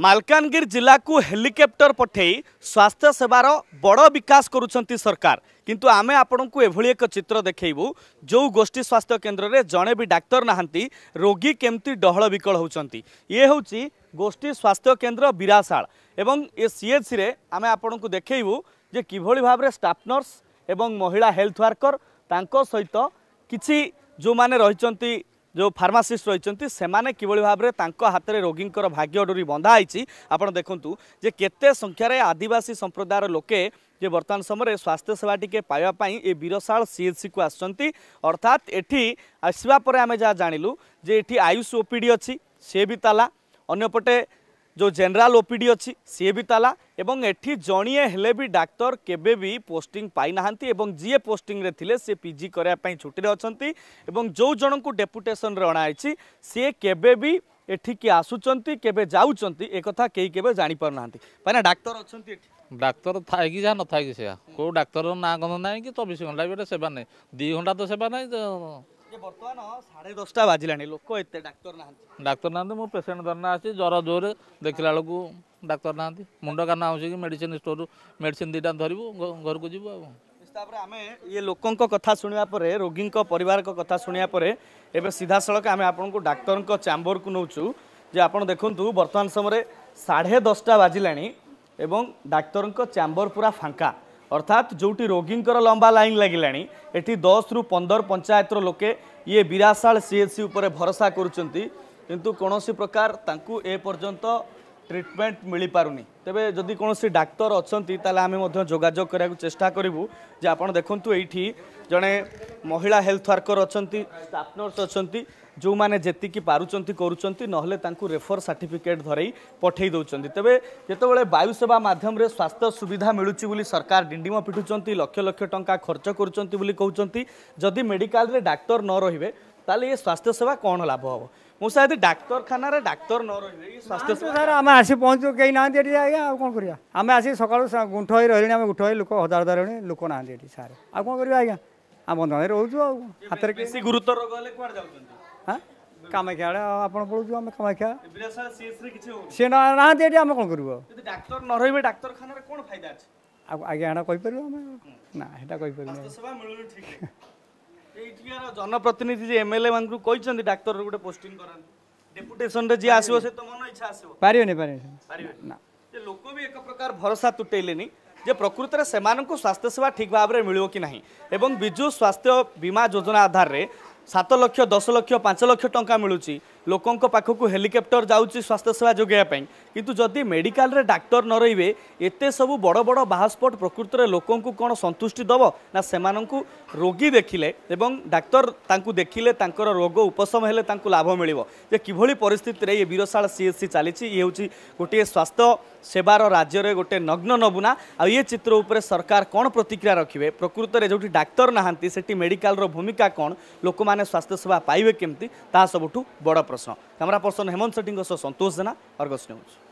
ମାଲକାନଗିରି ଜିଲ୍ଲାକୁ ହେଲିକପ୍ଟର ପଠାଇ ସ୍ୱାସ୍ଥ୍ୟ ସେବାର ବଡ଼ ବିକାଶ କରୁଛନ୍ତି ସରକାର କିନ୍ତୁ ଆମେ ଆପଣଙ୍କୁ ଏଭଳି ଏକ ଚିତ୍ର ଦେଖାଇବୁ ଯେଉଁ ଗୋଷ୍ଠୀ ସ୍ୱାସ୍ଥ୍ୟ କେନ୍ଦ୍ରରେ ଜଣେ ବି ଡାକ୍ତର ନାହାନ୍ତି ରୋଗୀ କେମିତି ଡହଳ ବିକଳ ହେଉଛନ୍ତି ଇଏ ହେଉଛି ଗୋଷ୍ଠୀ ସ୍ୱାସ୍ଥ୍ୟ କେନ୍ଦ୍ର ବିରାଶାଳ ଏବଂ ଏ ସିଏଚ୍ସିରେ ଆମେ ଆପଣଙ୍କୁ ଦେଖାଇବୁ ଯେ କିଭଳି ଭାବରେ ଷ୍ଟାଫ୍ ନର୍ସ ଏବଂ ମହିଳା ହେଲ୍ଥ ୱାର୍କର ତାଙ୍କ ସହିତ କିଛି ଯେଉଁମାନେ ରହିଛନ୍ତି जो फार्मासीस्ट ରହିଛନ୍ତି ସେମାନେ କିଭଳି ଭାବରେ ତାଙ୍କ ହାତରେ ରୋଗୀଙ୍କର ଭାଗ୍ୟ ଡୋରି ବନ୍ଧା ହେଇଛି ଆପଣ ଦେଖନ୍ତୁ ଯେ କେତେ ସଂଖ୍ୟାରେ ଆଦିବାସୀ ସମ୍ପ୍ରଦାୟର ଲୋକେ ଯେ ବର୍ତ୍ତମାନ ସମୟରେ ସ୍ୱାସ୍ଥ୍ୟସେବା ଟିକେ ପାଇବା ପାଇଁ ଏ ବୀରଶାଳ ସିଏଚ୍ସିକୁ ଆସୁଛନ୍ତି ଅର୍ଥାତ୍ ଏଠି ଆସିବା ପରେ ଆମେ ଯାହା ଜାଣିଲୁ ଯେ ଏଠି ଆୟୁଷ ଓପିଡ଼ି ଅଛି ସେ ବି ତାଲା ଅନ୍ୟପଟେ ଯେଉଁ ଜେନେରାଲ ଓପିଡ଼ି ଅଛି ସିଏ ବି ତାଲା ଏବଂ ଏଠି ଜଣିଏ ହେଲେ ବି ଡାକ୍ତର କେବେ ବି ପୋଷ୍ଟିଂ ପାଇନାହାନ୍ତି ଏବଂ ଯିଏ ପୋଷ୍ଟିଂରେ ଥିଲେ ସେ ପିଜି କରିବା ପାଇଁ ଛୁଟିରେ ଅଛନ୍ତି ଏବଂ ଯେଉଁ ଜଣଙ୍କୁ ଡେପୁଟେସନରେ ଅଣାହେଇଛି ସିଏ କେବେ ବି ଏଠିକି ଆସୁଛନ୍ତି କେବେ ଯାଉଛନ୍ତି ଏକଥା କେହି କେବେ ଜାଣିପାରୁନାହାନ୍ତି କାହିଁକିନା ଡାକ୍ତର ଅଛନ୍ତି ଏଠି ଡାକ୍ତର ଥାଏ କି ଯାହା ନଥାଏ କି ସେୟା କେଉଁ ଡାକ୍ତରର ନାଁ ଗନ୍ଧ ନାହିଁ କି ଚବିଶ ଘଣ୍ଟା ବି ଗୋଟେ ସେବା ନାହିଁ ଦୁଇ ଘଣ୍ଟା ତ ସେବା ନାହିଁ যে বর্তমান সাড়ে দশটা বাজিলানি লোক এতে ডাক্তার না ডাক্তার না মো পেসেন্ট ধরনা আসছি জ্বর জোরে দেখিলা বেড়ে ডাক্তার না মুন্ড কানা হচ্ছে কি মেডিসিন স্টোর মেডিসিন দুইটা ধরবু ঘরক যাবু আ ତାପରେ ଆମେ ଇଏ ଲୋକଙ୍କ କଥା ଶୁଣିବା ପରେ ରୋଗୀଙ୍କ ପରିବାରଙ୍କ କଥା ଶୁଣିବା ପରେ ଏବେ ସିଧାସଳଖ ଆମେ ଆପଣଙ୍କୁ ଡାକ୍ତରଙ୍କ ଚାମ୍ବରକୁ ନେଉଛୁ ଯେ ଆପଣ ଦେଖନ୍ତୁ ବର୍ତ୍ତମାନ ସମୟରେ ସାଢ଼େ ଦଶଟା ବାଜିଲାଣି ଏବଂ ଡାକ୍ତରଙ୍କ ଚାମ୍ବର ପୁରା ଫାଙ୍କା অর্থাৎ যেটি রোগীঙ্কর লম্বা লাইন লাগিলা এটি দশ রু পনের পঞ্চায়েতর লোকে ইয়ে বিরাশাল সিএচসি উপরে ভরসা করছেন কিন্তু কোণী প্রকার তাঁকু এ পর্যন্ত ট্রিটমেন্ট মিলিপারুনি তেবে যদি কোণী ডাক্তার অনেক তাহলে আমি যোগাযোগ করা চেষ্টা করবু যে আপনার দেখুন এইটি জনে মহিলা হেলথ ওয়ার্কর অনেক স্টাফ নর্স অনেক जो मक पारुन्छु नै रेफर सर्टिफिकेट धरै पठान्छ तेबेर वयुसेवा माध्यमले स्वास्थ्य सुविधा मिचुब सरकार डिडिम पिटुन्छ लक्ष लक्षा खर्च गर्ुन चाहिँ कदि मेडिकल डाक्तर ये स्वास्थ्य सेवा कन लाभ हे म सायद डाक्तरखान न नरहे स्वास्थ्य आउँछ केही नाडी आज क्या सक्छु गुठ गुठ हजार लोक नाडी सोम हामीले गुत হ্যাঁ কাମାକ୍ଷା ଆଡ଼େ ଆପଣ ପଳଉଛୁ ଆମେ କାମାକ୍ଷା ସେ ନାହାନ୍ତି ଏଠି ଆମେ କ'ଣ କରିବୁ ଡାକ୍ତର ନ ରହିବେ ଡାକ୍ତରଖାନାରେ କ'ଣ ଫାଇଦା ଅଛି ଆଉ ଆଜ୍ଞା ଏଇଟା କହିପାରିବୁ ଆମେ ନା ସେଇଟା କହିପାରିବୁ ଏଇଠିକାର ଜନପ୍ରତିନିଧି ଯେ ଏମ୍ଏଲ୍ଏ ମାନଙ୍କୁ କହିଛନ୍ତି ଡାକ୍ତର ଗୋଟେ ପୋଷ୍ଟିଂ କରାନ୍ତୁ ଡେପୁଟେସନରେ ଯିଏ ଆସିବ ସେ ତ ମନ ଇଚ୍ଛା ଆସିବ ପାରିବେନି ପାରିବେନି ପାରିବେନି ନା ଲୋକ ବି ଏକ ପ୍ରକାର ଭରସା ତୁଟେଇଲେନି ଯେ ପ୍ରକୃତରେ ସେମାନଙ୍କୁ ସ୍ୱାସ୍ଥ୍ୟସେବା ଠିକ୍ ଭାବରେ ମିଳିବ କି ନାହିଁ ଏବଂ ବିଜୁ ସ୍ୱାସ୍ଥ୍ୟ ବୀମା ଯୋଜନା ଆଧାରରେ ସାତ ଲକ୍ଷ ଦଶ ଲକ୍ଷ ପାଞ୍ଚ ଲକ୍ଷ ଟଙ୍କା ମିଳୁଛି ଲୋକଙ୍କ ପାଖକୁ ହେଲିକପ୍ଟର ଯାଉଛି ସ୍ୱାସ୍ଥ୍ୟସେବା ଯୋଗାଇବା ପାଇଁ କିନ୍ତୁ ଯଦି ମେଡ଼ିକାଲରେ ଡାକ୍ତର ନ ରହିବେ ଏତେ ସବୁ ବଡ଼ ବଡ଼ ବାହାସ୍ପଟ ପ୍ରକୃତରେ ଲୋକଙ୍କୁ କ'ଣ ସନ୍ତୁଷ୍ଟି ଦେବ ନା ସେମାନଙ୍କୁ ରୋଗୀ ଦେଖିଲେ ଏବଂ ଡାକ୍ତର ତାଙ୍କୁ ଦେଖିଲେ ତାଙ୍କର ରୋଗ ଉପଶମ ହେଲେ ତାଙ୍କୁ ଲାଭ ମିଳିବ ଯେ କିଭଳି ପରିସ୍ଥିତିରେ ଏ ଏସ୍ ସି ଚାଲିଛି ଇଏ ହେଉଛି ଗୋଟିଏ ସ୍ୱାସ୍ଥ୍ୟ ସେବାର ରାଜ୍ୟରେ ଗୋଟିଏ ନଗ୍ନ ନବୁନା ଆଉ ଇଏ ଚିତ୍ର ଉପରେ ସରକାର କ'ଣ ପ୍ରତିକ୍ରିୟା ରଖିବେ ପ୍ରକୃତରେ ଯେଉଁଠି ଡାକ୍ତର ନାହାନ୍ତି ସେଠି ମେଡ଼ିକାଲର ଭୂମିକା କ'ଣ ଲୋକମାନେ ସ୍ୱାସ୍ଥ୍ୟସେବା ପାଇବେ କେମିତି ତାହା ସବୁଠୁ ବଡ଼ प्रश्न क्यामेरा पर्सन हेमन्त सेटिङको सह सन्तोष जेना अर्गस न्युज